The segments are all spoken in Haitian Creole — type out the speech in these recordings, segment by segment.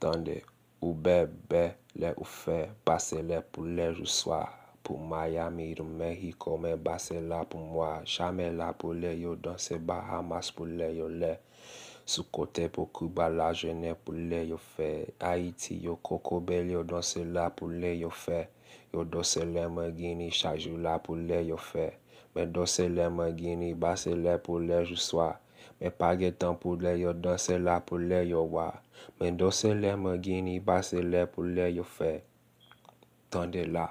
Tande, oube, be, le oufe, pase le pou le jou swa Po Miami, do Meriko, men base la pou mwa Chame la pou le, yo danse Bahamas pou le, yo le Sou kote pou Cuba, la Genè pou le, yo fe Haiti, yo Kokobe, yo danse la pou le, yo fe Yo danse le, men gini, chajou la pou le, yo fe Men danse le, men gini, base le pou le, jou swa comfortably you blase the to ou moż api men blase fê genye pas�� fê li pou li yo fè dandè la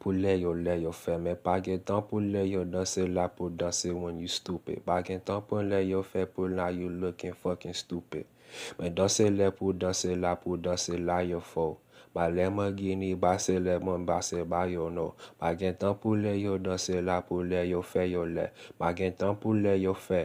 p manera ou le yo fè normally you blase the pou blase ywò si fè currently you blase pou kèm te fè Me blase fè pou blase la pou blase la yo fò Bryant genye something Moun say heil non Maximum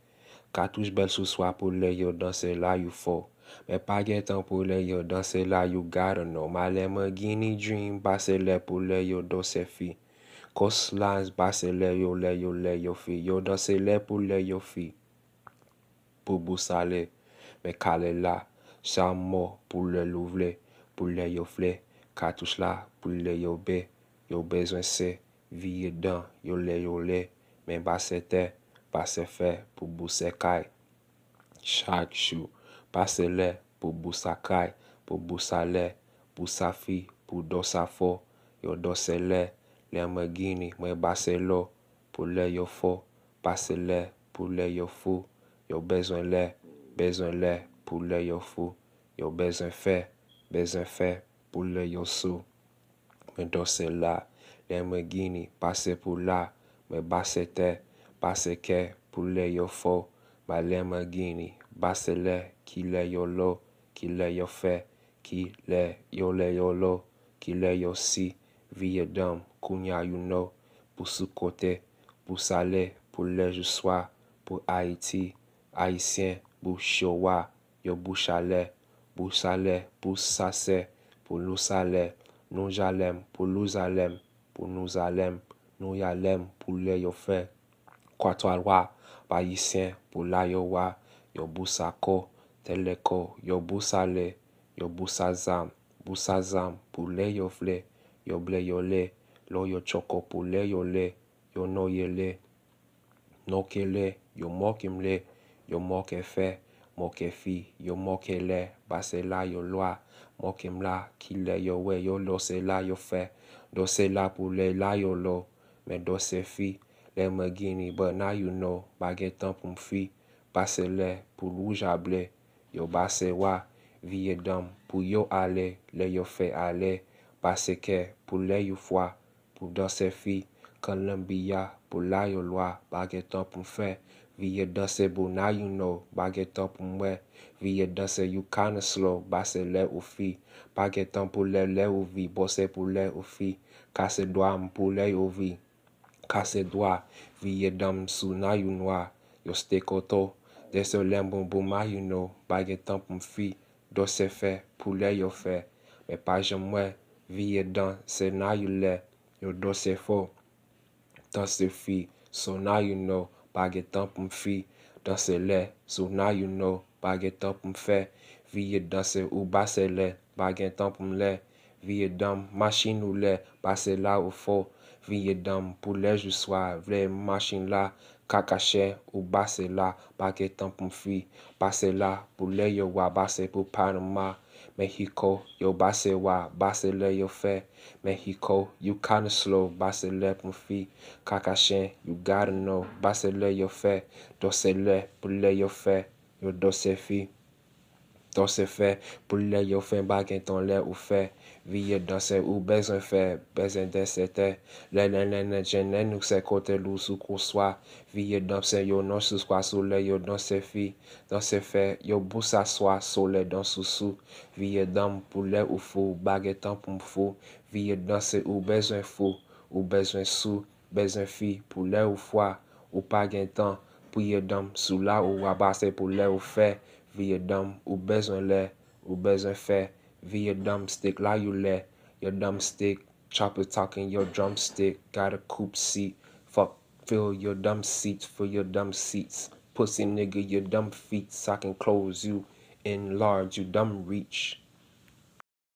Katouj bel sou swa pou le yo danse la yo fo. Men pa gen tan pou le yo danse la yo gare no. Malen men gini djwin bas se le pou le yo danse fi. Kos lanse bas se le yo le yo le yo fi. Yo danse le pou le yo fi. Pou bou sale. Men kale la. San mo pou le louv le. Pou le yo fle. Katouj la pou le yo be. Yo bezwen se. Viye dan. Yo le yo le. Men bas se te. Pase fe pou bouse kaj, chak chou Pase le pou bousa kaj, pou bousa le Pousa fi pou dosa fo, yo dose le Le mwen gini, mwen base lo, pou le yo fo Pase le pou le yo fo, yo bezon le Bezon le pou le yo fo, yo bezon fe Bezon fe pou le yo sou, mwen dose la Le mwen gini, pase pou la, mwen base te Bas e ke pou le yo fo, Ba le magini, Bas e le ki le yo lo, Ki le yo fe, Ki le yo le yo lo, Ki le yo si, Viye dam, Kunya yu no, Pou sou kote, Pou sale, Pou le ju swa, Pou Haiti, Haitien, Pou Showa, Yo pou sale, Pou sale, Pou sase, Pou lou sale, Nou jalem, Pou lou zalem, Pou nou zalem, Nou yalem, Pou le yo fe, Pou le yo fe, Kwa to alwa, ba yi sen pou la yo wa. Yo bousa ko, ten le ko. Yo bousa le, yo bousa zam. Bousa zam pou le yo fle. Yo ble yo le, lo yo choko pou le yo le. Yo noye le, noke le. Yo mokim le, yo mok e fe. Mok e fi, yo mok e le. Ba se la yo lwa, mokim la. Ki le yo we, yo lo se la yo fe. Do se la pou le la yo lo. Me do se fi. Lè mè gini, bè nan yon nou, bagè tan pou mfi. Pase lè, pou lou jable, yo basè wè. Viye dan, pou yo ale, lè yo fè ale. Pase kè, pou lè yon fwa, pou danse fi. Kè lè mbi ya, pou lè yon lwa, bagè tan pou mfè. Viye danse, bè nan yon nou, bagè tan pou mwè. Viye danse, yon kane slo, base lè ou fi. Pase lè, pou lè yon vwi, bose pou lè yon vwi. Kase dwa m pou lè yon vwi. Kase dwa, viye dam sou na yu noa, yo stekoto. Deso lem bon bon ma yu nou, bagetan pou mfi, dos se fe pou le yo fe. Me pa jemwe, viye dan se na yu le, yo dos se fo. Dans se fi, sou na yu nou, bagetan pou mfi, dans se le. Sou na yu nou, bagetan pou mfe, viye dans se ou bas se le, bagetan pou mle. Viye dam, masin ou le, base la ou fo Viye dam, pou le ju swa, vle masin la Kakashe, ou base la, bagetan pou mfi Base la, pou le yo wa, base pou Panama Mexico, yo base wa, base le yo fe Mexico, you kinda slow, base le pou mfi Kakashe, you gotta know, base le yo fe Dose le, pou le yo fe, yo dose fi Don se fe, pou le yo fen bagen ton le ou fe Viye dan se ou bezwen fe, bezwen de se te non, Le len len len jen nen nou se kote lou sou kou swa Viye dan se yo nan sou skwa sou le yo dan se fi Don se fe, yo bousa swa sou le dan sou sou Viye dan pou le ou fo bagen ton pou mfo Viye dan se ou bezwen fo ou bezwen sou Bezwen fi pou le ou fwa ou pagen ton Pouye dan sou la ou waba se pou le ou fe vi yeɖam besoin le wobezɔƒe dumb stick, la you your dumb chop chopper talking your drumstick got a coupe seat fuck fill your dumb seats for your dumb seats pussy nigga your dumb feet so i can close you enlarge you dumb reach